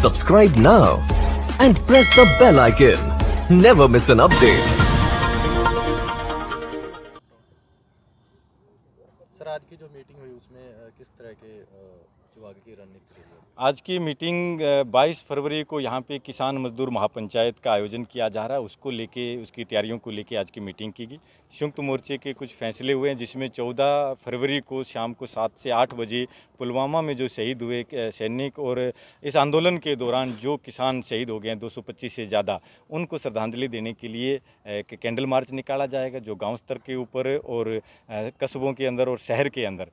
Subscribe now and press the bell icon. Never miss an update. Sir आज की जो meeting हुई उसमें किस तरह के रणनीति आज की मीटिंग 22 फरवरी को यहाँ पे किसान मजदूर महापंचायत का आयोजन किया जा रहा है उसको लेके उसकी तैयारियों को लेके आज की मीटिंग की गई संयुक्त मोर्चे के कुछ फैसले हुए हैं जिसमें 14 फरवरी को शाम को सात से आठ बजे पुलवामा में जो शहीद हुए सैनिक और इस आंदोलन के दौरान जो किसान शहीद हो गए हैं दो से ज़्यादा उनको श्रद्धांजलि देने के लिए कैंडल मार्च निकाला जाएगा जो गाँव स्तर के ऊपर और कस्बों के अंदर और शहर के अंदर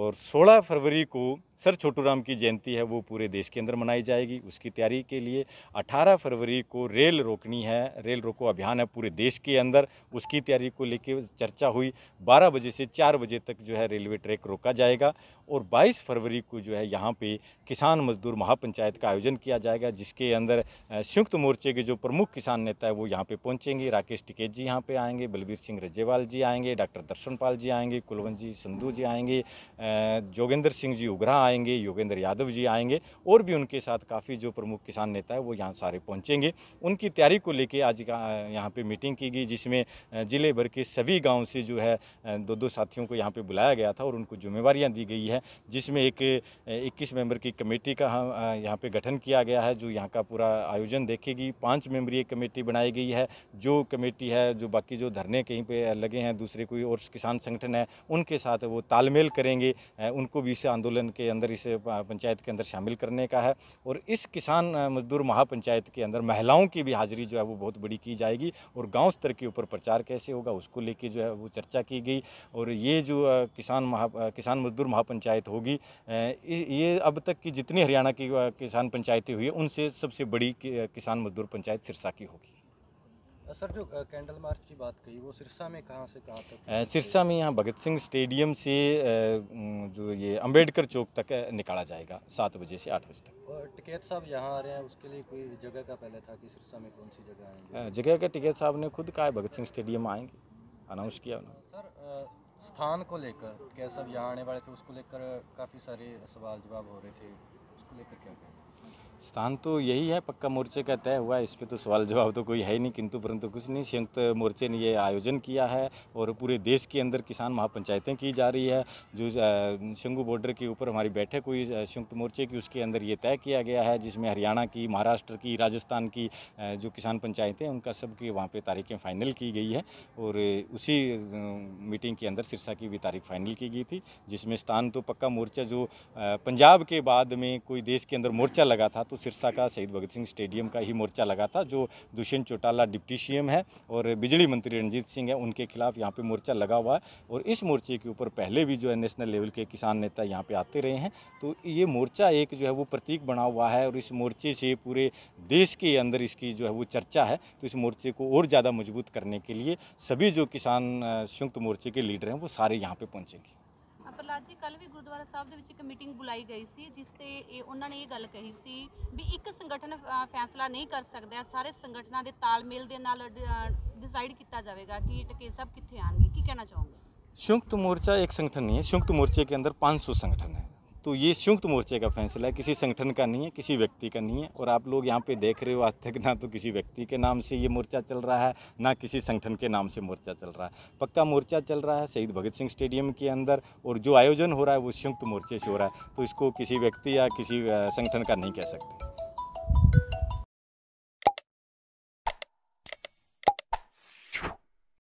और सोलह फरवरी को सर छोटू राम की जयंती है वो पूरे देश के अंदर मनाई जाएगी उसकी तैयारी के लिए 18 फरवरी को रेल रोकनी है रेल रोको अभियान है पूरे देश के अंदर उसकी तैयारी को लेकर चर्चा हुई 12 बजे से 4 बजे तक जो है रेलवे ट्रैक रोका जाएगा और 22 फरवरी को जो है यहाँ पे किसान मजदूर महापंचायत का आयोजन किया जाएगा जिसके अंदर संयुक्त मोर्चे के जो प्रमुख किसान नेता है वो यहाँ पर पहुँचेंगे राकेश टिकेत जी यहाँ पे आएंगे बलबीर सिंह रज्जेवाल जी आएंगे डॉक्टर दर्शनपाल जी आएंगे कुलवंत जी संधू जी आएंगे जोगेंद्र सिंह जी उगरा आएंगे योगेंद्र यादव जी आएंगे और भी उनके साथ काफ़ी जो प्रमुख किसान नेता है वो यहाँ सारे पहुँचेंगे उनकी तैयारी को लेकर आज यहाँ पर मीटिंग की गई जिसमें ज़िले भर के सभी गाँव से जो है दो दो साथियों को यहाँ पर बुलाया गया था और उनको जिम्मेवारियाँ दी गई है जिसमें एक इक्कीस मेंबर की कमेटी का यहाँ पर गठन किया गया है जो यहाँ का पूरा आयोजन देखेगी पाँच मेंबरी एक कमेटी बनाई गई है जो कमेटी है जो बाकी जो धरने कहीं पर लगे हैं दूसरे कोई और किसान संगठन है उनके साथ वो तालमेल करेंगे उनको भी इस आंदोलन के अंदर अंदर इस पंचायत के अंदर शामिल करने का है और इस किसान मजदूर महापंचायत के अंदर महिलाओं की भी हाजिरी जो है वो बहुत बड़ी की जाएगी और गाँव स्तर के ऊपर प्रचार कैसे होगा उसको लेके जो है वो चर्चा की गई और ये जो किसान महा किसान मजदूर महापंचायत होगी ये अब तक की जितनी हरियाणा की किसान पंचायतें हुई उनसे सबसे बड़ी किसान मजदूर पंचायत सिरसा की होगी सर जो कैंडल मार्च की बात कही वो सिरसा में कहाँ से कहाँ तक सिरसा में यहाँ भगत सिंह स्टेडियम से जो ये अंबेडकर चौक तक निकाला जाएगा सात बजे से आठ बजे तक टिकैत साहब यहाँ आ रहे हैं उसके लिए कोई जगह का पहले था कि सिरसा में कौन सी जगह आएंगे जगह का टिकैत साहब ने खुद कहा भगत सिंह स्टेडियम आएंगे अनाउंस किया उन्होंने सर स्थान को लेकर टिकैत साहब यहाँ आने वाले थे उसको लेकर काफ़ी सारे सवाल जवाब हो रहे थे उसको लेकर क्या कहें स्थान तो यही है पक्का मोर्चे का तय हुआ है इस पर तो सवाल जवाब तो कोई है ही नहीं किंतु परंतु कुछ नहीं संयुक्त मोर्चे ने ये आयोजन किया है और पूरे देश के अंदर किसान महापंचायतें की जा रही है जो सिंगू बॉर्डर के ऊपर हमारी बैठक हुई संयुक्त मोर्चे की उसके अंदर ये तय किया गया है जिसमें हरियाणा की महाराष्ट्र की राजस्थान की जो किसान पंचायतें उनका सबकी वहाँ पर तारीखें फाइनल की गई है और उसी मीटिंग के अंदर सिरसा की भी तारीख फाइनल की गई थी जिसमें स्थान तो पक्का मोर्चा जो पंजाब के बाद में कोई देश के अंदर मोर्चा लगा था तो सिरसा का शहीद भगत सिंह स्टेडियम का ही मोर्चा लगा था जो दुष्यंत चौटाला डिप्टी एम है और बिजली मंत्री रणजीत सिंह है उनके खिलाफ यहाँ पे मोर्चा लगा हुआ है और इस मोर्चे के ऊपर पहले भी जो है नेशनल लेवल के किसान नेता यहाँ पे आते रहे हैं तो ये मोर्चा एक जो है वो प्रतीक बना हुआ है और इस मोर्चे से पूरे देश के अंदर इसकी जो है वो चर्चा है तो इस मोर्चे को और ज़्यादा मजबूत करने के लिए सभी जो किसान संयुक्त मोर्चे के लीडर हैं वो सारे यहाँ पर पहुँचेंगे ਪ੍ਰਲਾਦ ਜੀ ਕੱਲ ਵੀ ਗੁਰਦੁਆਰਾ ਸਾਹਿਬ ਦੇ ਵਿੱਚ ਇੱਕ ਮੀਟਿੰਗ ਬੁਲਾਈ ਗਈ ਸੀ ਜਿਸ ਤੇ ਇਹ ਉਹਨਾਂ ਨੇ ਇਹ ਗੱਲ ਕਹੀ ਸੀ ਵੀ ਇੱਕ ਸੰਗਠਨ ਫੈਸਲਾ ਨਹੀਂ ਕਰ ਸਕਦਾ ਸਾਰੇ ਸੰਗਠਨਾਂ ਦੇ ਤਾਲਮੇਲ ਦੇ ਨਾਲ ਡਿਸਾਈਡ ਕੀਤਾ ਜਾਵੇਗਾ ਕਿ ਟਕੇ ਸਭ ਕਿੱਥੇ ਆਣਗੇ ਕੀ ਕਹਿਣਾ ਚਾਹੋਗੇ ਸ਼ੁਕਤ ਮੋਰਚਾ ਇੱਕ ਸੰਗਠਨ ਨਹੀਂ ਹੈ ਸ਼ੁਕਤ ਮੋਰਚੇ ਦੇ ਅੰਦਰ 500 ਸੰਗਠਨ ਹੈ तो ये संयुक्त मोर्चे का फैसला है किसी संगठन का नहीं है किसी व्यक्ति का नहीं है और आप लोग यहाँ पे देख रहे हो आज तक ना तो किसी व्यक्ति के नाम से ये मोर्चा चल रहा है ना किसी संगठन के नाम से मोर्चा चल रहा है पक्का मोर्चा चल रहा है शहीद भगत सिंह स्टेडियम के अंदर और जो आयोजन हो रहा है वो संयुक्त मोर्चे से हो रहा है तो इसको किसी व्यक्ति या किसी संगठन का नहीं कह सकते